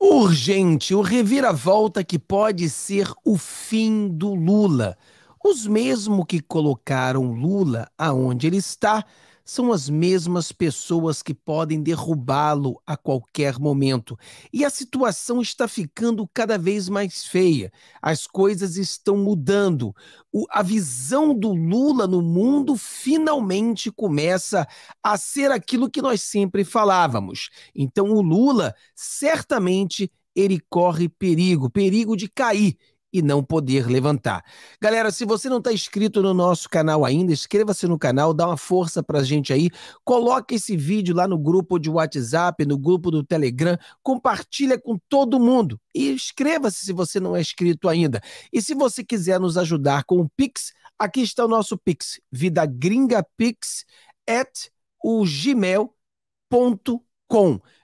urgente, o reviravolta que pode ser o fim do Lula. Os mesmos que colocaram Lula aonde ele está são as mesmas pessoas que podem derrubá-lo a qualquer momento. E a situação está ficando cada vez mais feia. As coisas estão mudando. O, a visão do Lula no mundo finalmente começa a ser aquilo que nós sempre falávamos. Então, o Lula certamente ele corre perigo, perigo de cair e não poder levantar. Galera, se você não está inscrito no nosso canal ainda, inscreva-se no canal, dá uma força para a gente aí, coloca esse vídeo lá no grupo de WhatsApp, no grupo do Telegram, compartilha com todo mundo e inscreva-se se você não é inscrito ainda. E se você quiser nos ajudar com o Pix, aqui está o nosso Pix, vidagringapix at o gmail.com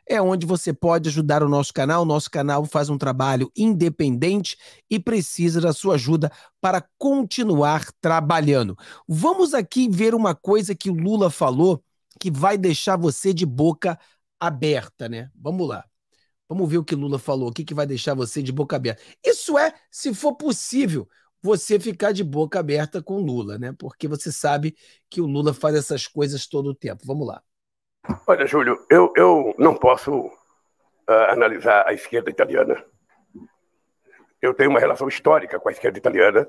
é onde você pode ajudar o nosso canal. O nosso canal faz um trabalho independente e precisa da sua ajuda para continuar trabalhando. Vamos aqui ver uma coisa que o Lula falou que vai deixar você de boca aberta, né? Vamos lá. Vamos ver o que Lula falou, o que, que vai deixar você de boca aberta. Isso é, se for possível, você ficar de boca aberta com Lula, né? Porque você sabe que o Lula faz essas coisas todo o tempo. Vamos lá. Olha, Júlio, eu, eu não posso uh, analisar a esquerda italiana. Eu tenho uma relação histórica com a esquerda italiana.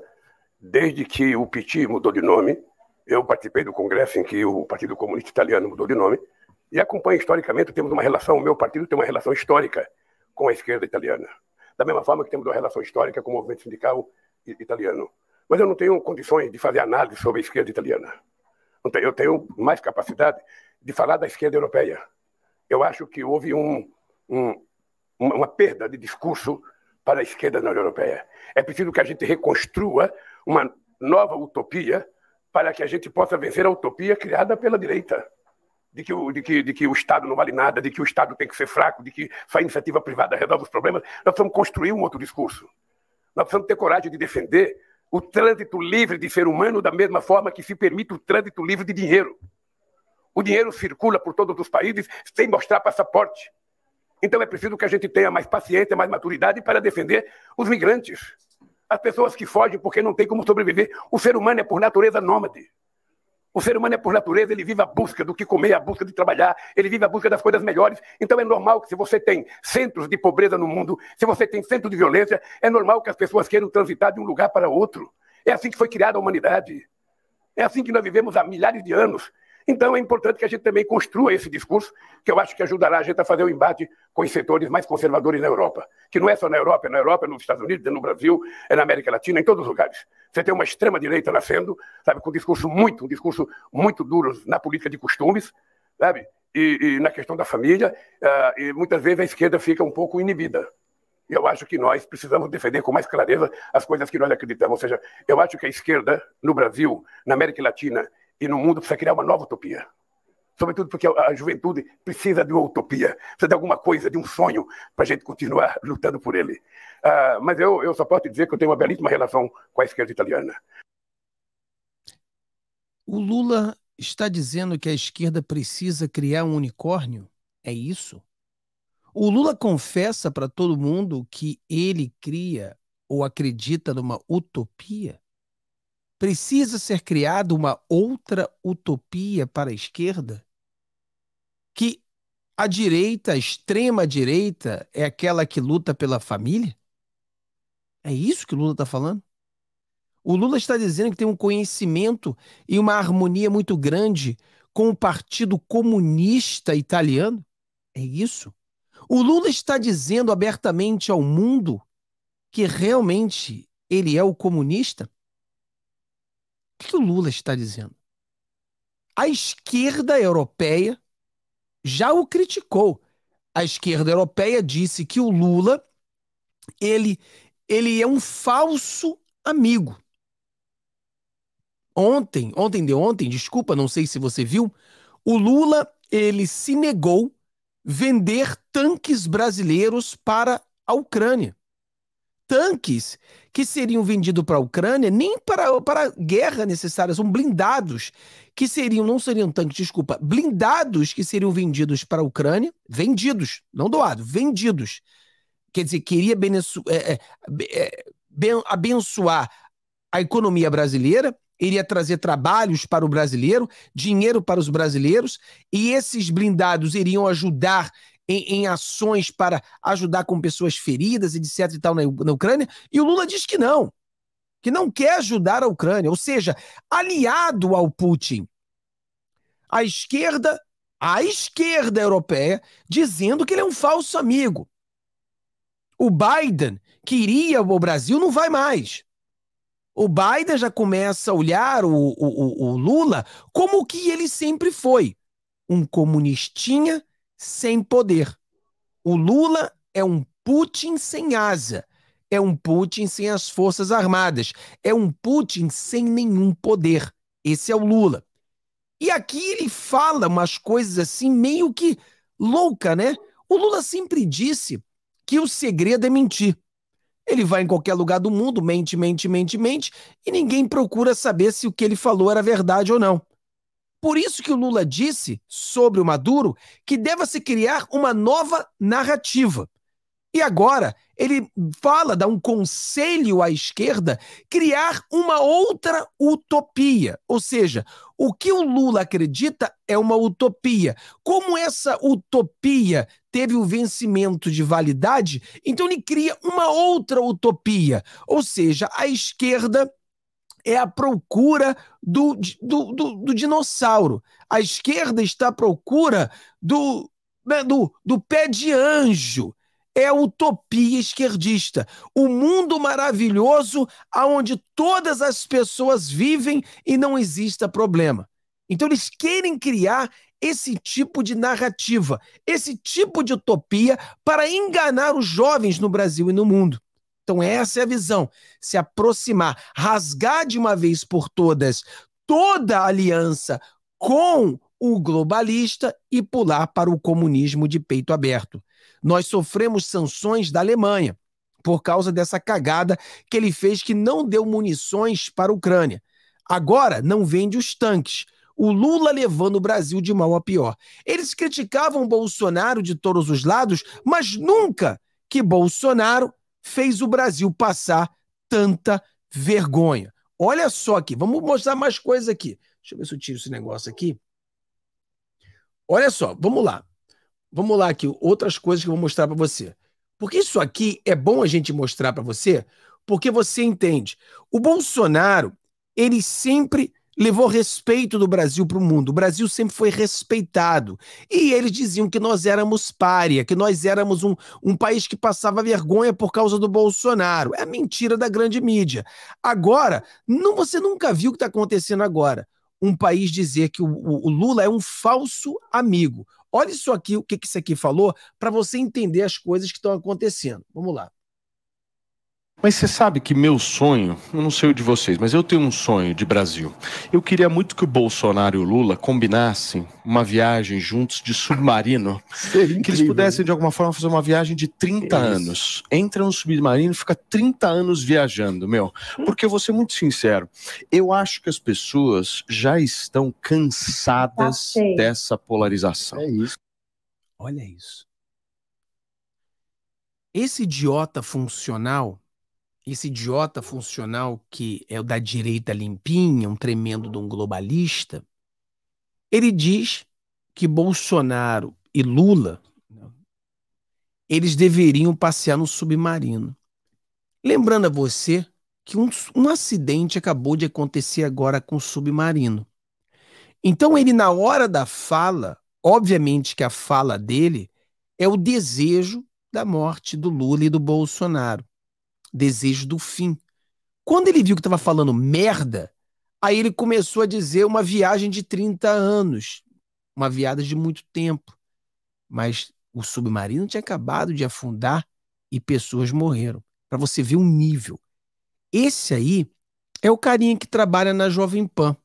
Desde que o PT mudou de nome, eu participei do congresso em que o Partido Comunista Italiano mudou de nome e acompanho historicamente, temos uma relação, o meu partido tem uma relação histórica com a esquerda italiana. Da mesma forma que temos uma relação histórica com o movimento sindical italiano. Mas eu não tenho condições de fazer análise sobre a esquerda italiana. Eu tenho mais capacidade de falar da esquerda europeia. Eu acho que houve um, um, uma perda de discurso para a esquerda na União Europeia. É preciso que a gente reconstrua uma nova utopia para que a gente possa vencer a utopia criada pela direita. De que, o, de, que, de que o Estado não vale nada, de que o Estado tem que ser fraco, de que só a iniciativa privada resolve os problemas. Nós precisamos construir um outro discurso. Nós precisamos ter coragem de defender o trânsito livre de ser humano da mesma forma que se permite o trânsito livre de dinheiro. O dinheiro circula por todos os países sem mostrar passaporte. Então é preciso que a gente tenha mais paciência, mais maturidade para defender os migrantes, as pessoas que fogem porque não tem como sobreviver. O ser humano é por natureza nômade. O ser humano é por natureza, ele vive a busca do que comer, a busca de trabalhar, ele vive a busca das coisas melhores. Então é normal que se você tem centros de pobreza no mundo, se você tem centros de violência, é normal que as pessoas queiram transitar de um lugar para outro. É assim que foi criada a humanidade. É assim que nós vivemos há milhares de anos. Então, é importante que a gente também construa esse discurso, que eu acho que ajudará a gente a fazer o embate com os setores mais conservadores na Europa, que não é só na Europa, é na Europa, é nos Estados Unidos, é no Brasil, é na América Latina, em todos os lugares. Você tem uma extrema-direita nascendo, sabe, com um discurso muito, um discurso muito duro na política de costumes, sabe, e, e na questão da família, uh, e muitas vezes a esquerda fica um pouco inibida. Eu acho que nós precisamos defender com mais clareza as coisas que nós acreditamos. Ou seja, eu acho que a esquerda no Brasil, na América Latina e no mundo precisa criar uma nova utopia. Sobretudo porque a juventude precisa de uma utopia, precisa de alguma coisa, de um sonho, para a gente continuar lutando por ele. Uh, mas eu, eu só posso dizer que eu tenho uma belíssima relação com a esquerda italiana. O Lula está dizendo que a esquerda precisa criar um unicórnio? É isso? O Lula confessa para todo mundo que ele cria ou acredita numa utopia? Precisa ser criada uma outra utopia para a esquerda? Que a direita, a extrema-direita, é aquela que luta pela família? É isso que o Lula está falando? O Lula está dizendo que tem um conhecimento e uma harmonia muito grande com o Partido Comunista Italiano? É isso? O Lula está dizendo abertamente ao mundo que realmente ele é o comunista? O que o Lula está dizendo? A esquerda europeia já o criticou. A esquerda europeia disse que o Lula ele ele é um falso amigo. Ontem, ontem de ontem, desculpa, não sei se você viu, o Lula ele se negou vender tanques brasileiros para a Ucrânia tanques que seriam vendidos para a Ucrânia, nem para, para guerra necessária, são blindados que seriam, não seriam tanques, desculpa, blindados que seriam vendidos para a Ucrânia, vendidos, não doado, vendidos. Quer dizer, queria é, é, é, ben, abençoar a economia brasileira, iria trazer trabalhos para o brasileiro, dinheiro para os brasileiros, e esses blindados iriam ajudar em, em, ações para ajudar com pessoas feridas e etc e tal na, na Ucrânia, e o Lula diz que não, que não quer ajudar a Ucrânia, ou seja, aliado ao Putin. A esquerda, a esquerda europeia, dizendo que ele é um falso amigo. O Biden, que iria ao Brasil, não vai mais o Biden já começa a olhar o, o, o, Lula como o que ele sempre foi: um comunistinha sem poder. O Lula é um Putin sem asa. É um Putin sem as forças armadas. É um Putin sem nenhum poder. Esse é o Lula. E aqui ele fala umas coisas assim meio que louca, né? O Lula sempre disse que o segredo é mentir. Ele vai em qualquer lugar do mundo, mente, mente, mente, mente, e ninguém procura saber se o que ele falou era verdade ou não. Por isso que o Lula disse sobre o Maduro que deva se criar uma nova narrativa. E agora ele fala, dá um conselho à esquerda criar uma outra utopia. Ou seja, o que o Lula acredita é uma utopia. Como essa utopia teve o vencimento de validade, então ele cria uma outra utopia. Ou seja, a esquerda é a procura do, do, do, do dinossauro. A esquerda está à procura do, né, do, do pé de anjo. É a utopia esquerdista. O mundo maravilhoso onde todas as pessoas vivem e não exista problema. Então, eles querem criar esse tipo de narrativa, esse tipo de utopia para enganar os jovens no Brasil e no mundo. Então, essa é a visão: se aproximar, rasgar de uma vez por todas toda aliança com o globalista e pular para o comunismo de peito aberto. Nós sofremos sanções da Alemanha por causa dessa cagada que ele fez que não deu munições para a Ucrânia. Agora não vende os tanques. O Lula levando o Brasil de mal a pior. Eles criticavam Bolsonaro de todos os lados, mas nunca que Bolsonaro fez o Brasil passar tanta vergonha. Olha só aqui, vamos mostrar mais coisas aqui. Deixa eu ver se eu tiro esse negócio aqui. Olha só, vamos lá. Vamos lá aqui, outras coisas que eu vou mostrar para você. Porque isso aqui é bom a gente mostrar para você, porque você entende. O Bolsonaro, ele sempre levou respeito do Brasil para o mundo. O Brasil sempre foi respeitado. E eles diziam que nós éramos párea, que nós éramos um, um país que passava vergonha por causa do Bolsonaro. É mentira da grande mídia. Agora, não, você nunca viu o que está acontecendo agora. Um país dizer que o, o, o, Lula é um falso amigo. Olha isso aqui, o que, que isso aqui falou, para você entender as coisas que estão acontecendo. Vamos lá. Mas você sabe que meu sonho, eu não sei o de vocês, mas eu tenho um sonho de Brasil. Eu queria muito que o Bolsonaro e o Lula combinassem uma viagem juntos de submarino. Seria que eles pudessem, de alguma forma, fazer uma viagem de 30 Isso. anos. Entra no submarino e fica 30 anos viajando, meu. Porque eu vou ser muito sincero, eu acho que as pessoas já estão cansadas dessa polarização. É isso. Olha isso. Esse idiota funcional esse idiota funcional que é o da direita limpinha, um tremendo de um globalista, ele diz que Bolsonaro e Lula né, eles deveriam passear no submarino. Lembrando a você que um, um acidente acabou de acontecer agora com o submarino. Então ele na hora da fala, obviamente que a fala dele é o desejo da morte do Lula e do Bolsonaro desejo do fim. Quando ele viu que estava falando merda, aí ele começou a dizer uma viagem de 30 anos, uma viagem de muito tempo. Mas o submarino tinha acabado de afundar e pessoas morreram. Para você ver o um nível. Esse aí é o carinha que trabalha na Jovem Pan.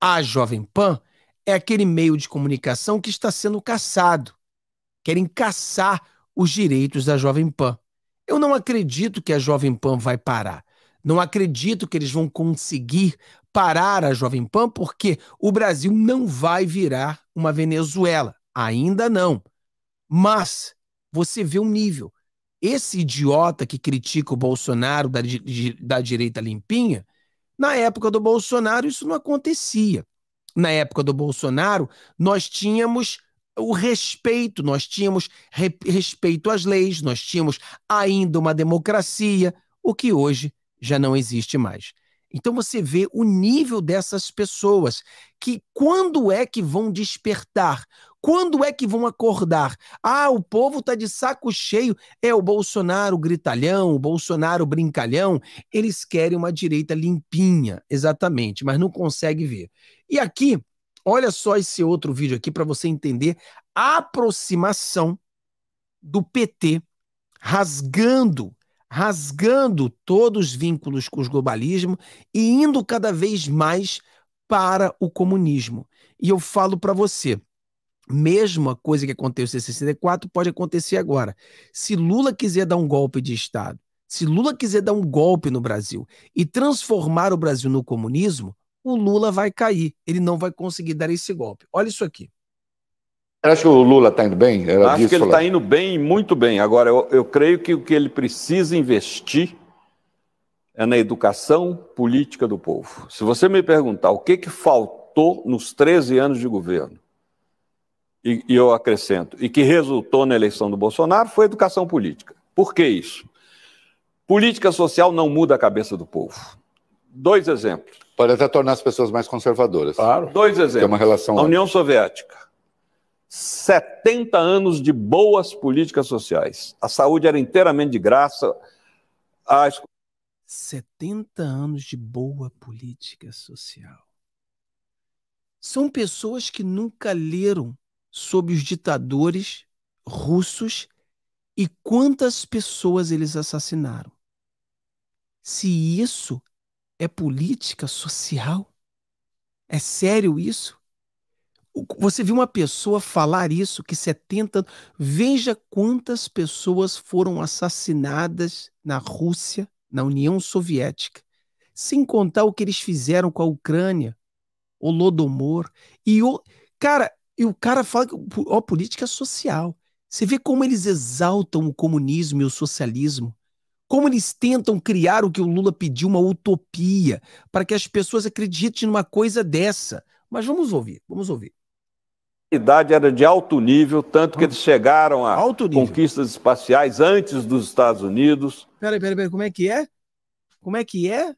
A Jovem Pan é aquele meio de comunicação que está sendo caçado. Querem caçar os direitos da Jovem Pan. Eu não acredito que a Jovem Pan vai parar. Não acredito que eles vão conseguir parar a Jovem Pan, porque o Brasil não vai virar uma Venezuela. Ainda não. Mas você vê um nível. Esse idiota que critica o Bolsonaro da, da direita limpinha, na época do Bolsonaro isso não acontecia. Na época do Bolsonaro, nós tínhamos o respeito, nós tínhamos re respeito às leis, nós tínhamos ainda uma democracia, o que hoje já não existe mais. Então você vê o nível dessas pessoas, que quando é que vão despertar? Quando é que vão acordar? Ah, o povo está de saco cheio. É o Bolsonaro gritalhão, o Bolsonaro brincalhão. Eles querem uma direita limpinha, exatamente, mas não consegue ver. E aqui Olha só esse outro vídeo aqui para você entender a aproximação do PT rasgando, rasgando todos os vínculos com o globalismo e indo cada vez mais para o comunismo. E eu falo para você, mesma coisa que aconteceu em 64 pode acontecer agora. Se Lula quiser dar um golpe de Estado, se Lula quiser dar um golpe no Brasil e transformar o Brasil no comunismo, o Lula vai cair. Ele não vai conseguir dar esse golpe. Olha isso aqui. Eu acho que o Lula está indo bem? Era acho que ele está indo bem, muito bem. Agora, eu, eu creio que o que ele precisa investir é na educação política do povo. Se você me perguntar o que, que faltou nos 13 anos de governo, e, e eu acrescento, e que resultou na eleição do Bolsonaro, foi educação política. Por que isso? Política social não muda a cabeça do povo. Dois exemplos. Pode até tornar as pessoas mais conservadoras. Claro. Dois exemplos. uma relação. A União Soviética. 70 anos de boas políticas sociais. A saúde era inteiramente de graça. A... 70 anos de boa política social. São pessoas que nunca leram sobre os ditadores russos e quantas pessoas eles assassinaram. Se isso é política social? É sério isso? Você viu uma pessoa falar isso, que 70 anos. Veja quantas pessoas foram assassinadas na Rússia, na União Soviética, sem contar o que eles fizeram com a Ucrânia, o Lodomor. E o. Cara, e o cara fala que. Ó, política social. Você vê como eles exaltam o comunismo e o socialismo. Como eles tentam criar o que o Lula pediu, uma utopia, para que as pessoas acreditem numa coisa dessa. Mas vamos ouvir, vamos ouvir. A idade era de alto nível, tanto que eles hum. chegaram a conquistas espaciais antes dos Estados Unidos. Peraí, peraí, peraí, como é que é? Como é que é?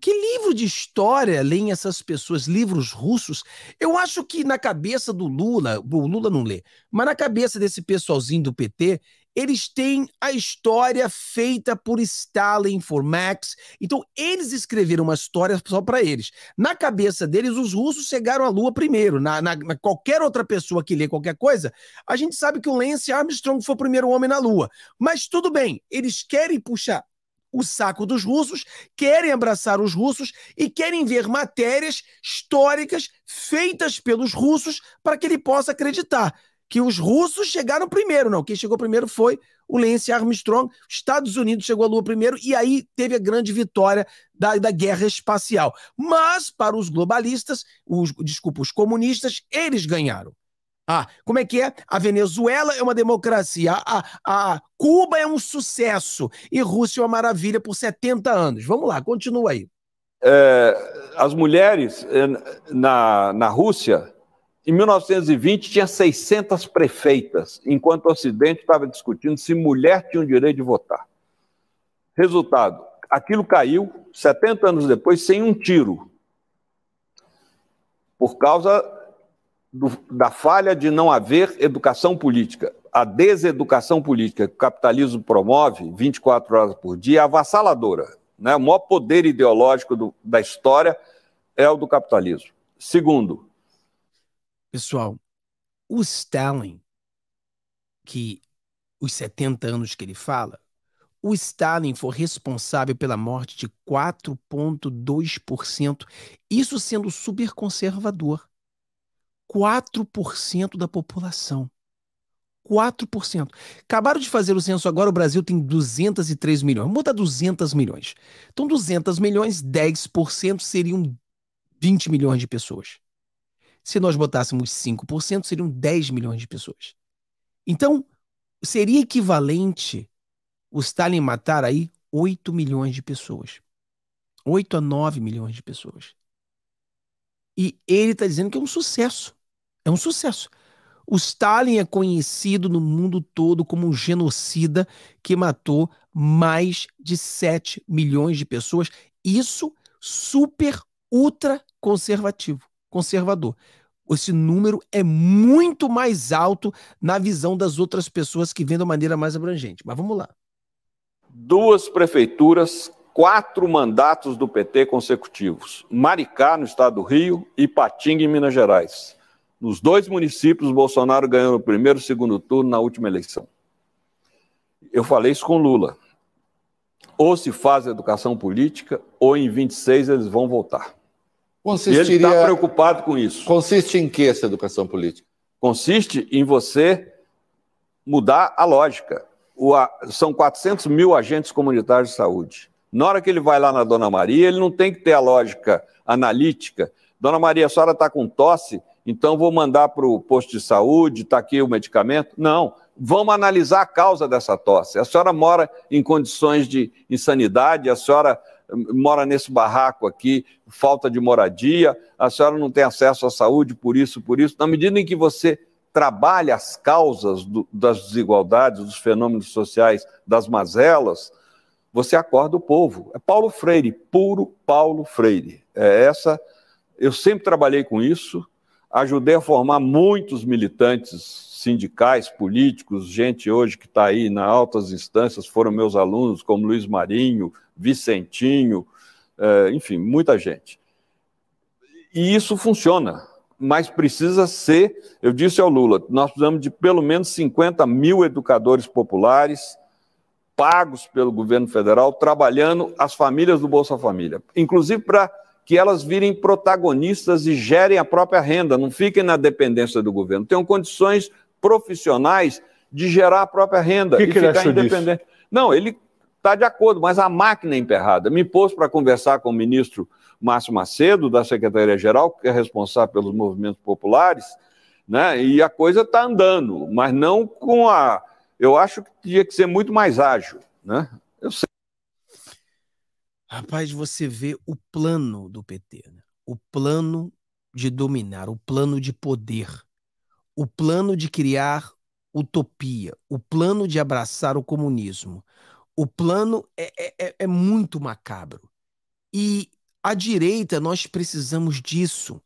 Que livro de história leem essas pessoas? Livros russos? Eu acho que na cabeça do Lula, o Lula não lê, mas na cabeça desse pessoalzinho do PT, eles têm a história feita por Stalin, por Max. Então, eles escreveram uma história só para eles. Na cabeça deles, os russos chegaram à Lua primeiro. Na, na, na, qualquer outra pessoa que lê qualquer coisa, a gente sabe que o Lance Armstrong foi o primeiro homem na Lua. Mas tudo bem, eles querem puxar o saco dos russos, querem abraçar os russos e querem ver matérias históricas feitas pelos russos para que ele possa acreditar que os russos chegaram primeiro, não. Quem chegou primeiro foi o Lance Armstrong. Estados Unidos chegou à Lua primeiro e aí teve a grande vitória da, da guerra espacial. Mas, para os globalistas, os, desculpa, os comunistas, eles ganharam. Ah, como é que é? A Venezuela é uma democracia, a, a, Cuba é um sucesso e Rússia é uma maravilha por 70 anos. Vamos lá, continua aí. É, as mulheres eh, na, na Rússia em 1920, tinha 600 prefeitas, enquanto o Ocidente estava discutindo se mulher tinha o direito de votar. Resultado: aquilo caiu, 70 anos depois, sem um tiro, por causa do, da falha de não haver educação política. A deseducação política que o capitalismo promove 24 horas por dia é avassaladora. Né? O maior poder ideológico do, da história é o do capitalismo. Segundo, Pessoal, o Stalin, que os 70 anos que ele fala, o Stalin foi responsável pela morte de 4,2%, isso sendo superconservador. 4% da população. 4%. Acabaram de fazer o censo agora, o Brasil tem 203 milhões. Vamos botar 200 milhões. Então, 200 milhões, 10% seriam 20 milhões de pessoas. Se nós botássemos 5%, seriam 10 milhões de pessoas. Então, seria equivalente o Stalin matar aí 8 milhões de pessoas. 8 a 9 milhões de pessoas. E ele está dizendo que é um sucesso. É um sucesso. O Stalin é conhecido no mundo todo como um genocida que matou mais de 7 milhões de pessoas. Isso super ultra conservativo conservador. Esse número é muito mais alto na visão das outras pessoas que vêm de maneira mais abrangente. Mas vamos lá. Duas prefeituras, quatro mandatos do PT consecutivos: Maricá, no estado do Rio, e Patinga, em Minas Gerais. Nos dois municípios, Bolsonaro ganhou no primeiro e segundo turno na última eleição. Eu falei isso com Lula. Ou se faz educação política, ou em 26 eles vão voltar. Consistiria... ele está eh, preocupado com isso. Consiste em que essa educação política? Consiste em você mudar a lógica. O, a, são 400 mil agentes comunitários de saúde. Na hora que ele vai lá na Dona Maria, ele não tem que ter a lógica analítica. Dona Maria, a senhora está com tosse, então vou mandar para o posto de saúde, está aqui o medicamento. Não, vamos analisar a causa dessa tosse. A senhora mora em condições de insanidade, a senhora mora nesse barraco aqui, falta de moradia, a senhora não tem acesso à saúde por isso, por isso. Na medida em que você trabalha as causas do, das desigualdades, dos fenômenos sociais, das mazelas, você acorda o povo. É Paulo Freire, puro Paulo Freire. É essa. Eu sempre trabalhei com isso ajudei a formar muitos militantes sindicais, políticos, gente hoje que está aí na altas instâncias, foram meus alunos, como Luiz Marinho, Vicentinho, eh, enfim, muita gente. E isso funciona, mas precisa ser, eu disse ao Lula, nós precisamos de pelo menos 50 mil educadores populares pagos pelo governo federal, trabalhando as famílias do Bolsa Família, inclusive para que elas virem protagonistas e gerem a própria renda, não fiquem na dependência do governo. Tenham condições profissionais de gerar a própria renda que e que ficar independente. Disso? Não, ele está de acordo, mas a máquina é emperrada. Me pôs para conversar com o ministro Márcio Macedo, da Secretaria-Geral, que é responsável pelos movimentos populares, né? e a coisa está andando, mas não com a. Eu acho que tinha que ser muito mais ágil. Né? Rapaz, você vê o plano do PT, né? o plano de dominar, o plano de poder, o plano de criar utopia, o plano de abraçar o comunismo. O plano é, é, é, é muito macabro. E à direita, nós precisamos disso.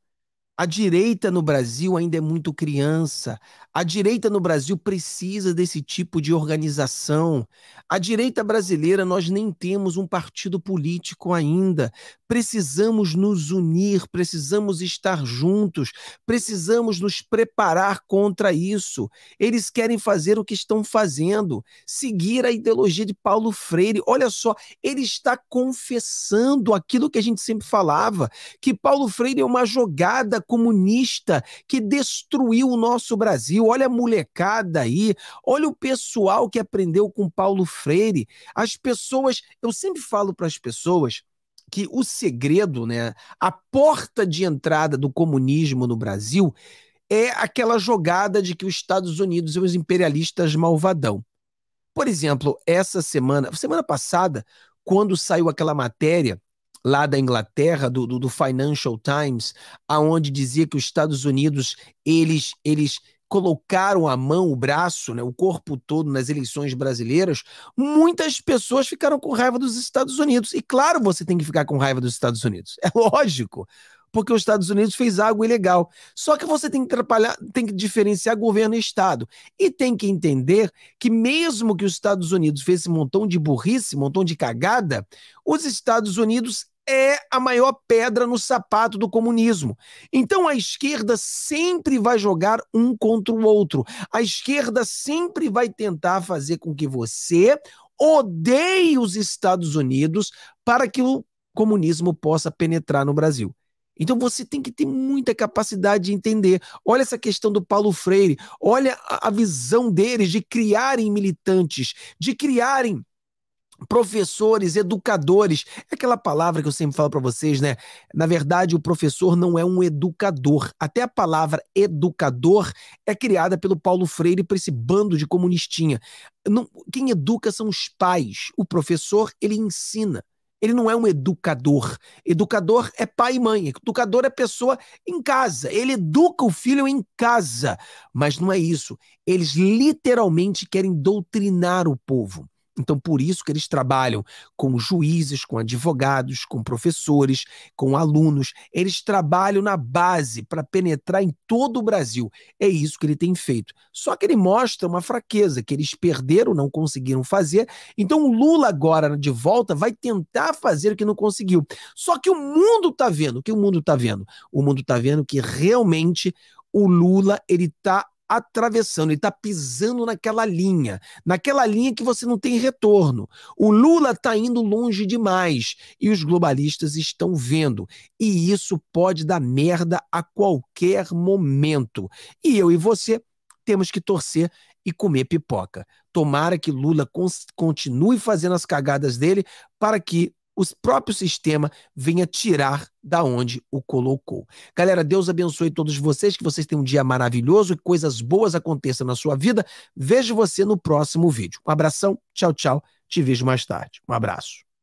A direita no Brasil ainda é muito criança. A direita no Brasil precisa desse tipo de organização. A direita brasileira, nós nem temos um partido político ainda. Precisamos nos unir, precisamos estar juntos, precisamos nos preparar contra isso. Eles querem fazer o que estão fazendo, seguir a ideologia de Paulo Freire. Olha só, ele está confessando aquilo que a gente sempre falava, que Paulo Freire é uma jogada comunista que destruiu o nosso Brasil. Olha a molecada aí, olha o pessoal que aprendeu com Paulo Freire. As pessoas, eu sempre falo para as pessoas que o segredo, né, a porta de entrada do comunismo no Brasil é aquela jogada de que os Estados Unidos e os imperialistas malvadão. Por exemplo, essa semana, semana passada, quando saiu aquela matéria lá da Inglaterra, do, do, do Financial Times, aonde dizia que os Estados Unidos, eles, eles colocaram a mão, o braço, né, o corpo todo nas eleições brasileiras, muitas pessoas ficaram com raiva dos Estados Unidos. E claro, você tem que ficar com raiva dos Estados Unidos. É lógico, porque os Estados Unidos fez algo ilegal. Só que você tem que atrapalhar, tem que diferenciar governo e Estado. E tem que entender que mesmo que os Estados Unidos fez esse montão de burrice, montão de cagada, os Estados Unidos é a maior pedra no sapato do comunismo. Então a esquerda sempre vai jogar um contra o outro. A esquerda sempre vai tentar fazer com que você odeie os Estados Unidos para que o comunismo possa penetrar no Brasil. Então você tem que ter muita capacidade de entender. Olha essa questão do Paulo Freire, olha a visão deles de criarem militantes, de criarem professores, educadores. É aquela palavra que eu sempre falo para vocês, né? Na verdade, o professor não é um educador. Até a palavra educador é criada pelo Paulo Freire para esse bando de comunistinha. Não, quem educa são os pais. O professor, ele ensina. Ele não é um educador. Educador é pai e mãe. Educador é pessoa em casa. Ele educa o filho em casa. Mas não é isso. Eles literalmente querem doutrinar o povo. Então, por isso que eles trabalham com juízes, com advogados, com professores, com alunos. Eles trabalham na base para penetrar em todo o Brasil. É isso que ele tem feito. Só que ele mostra uma fraqueza que eles perderam, não conseguiram fazer. Então, o Lula, agora de volta, vai tentar fazer o que não conseguiu. Só que o mundo está vendo. O que o mundo está vendo? O mundo está vendo que realmente o Lula ele está atravessando, ele está pisando naquela linha, naquela linha que você não tem retorno. O Lula está indo longe demais e os globalistas estão vendo. E isso pode dar merda a qualquer momento. E eu e você temos que torcer e comer pipoca. Tomara que Lula continue fazendo as cagadas dele para que o próprio sistema venha tirar da onde o colocou. Galera, Deus abençoe todos vocês, que vocês tenham um dia maravilhoso e coisas boas aconteçam na sua vida. Vejo você no próximo vídeo. Um abração, tchau, tchau. Te vejo mais tarde. Um abraço.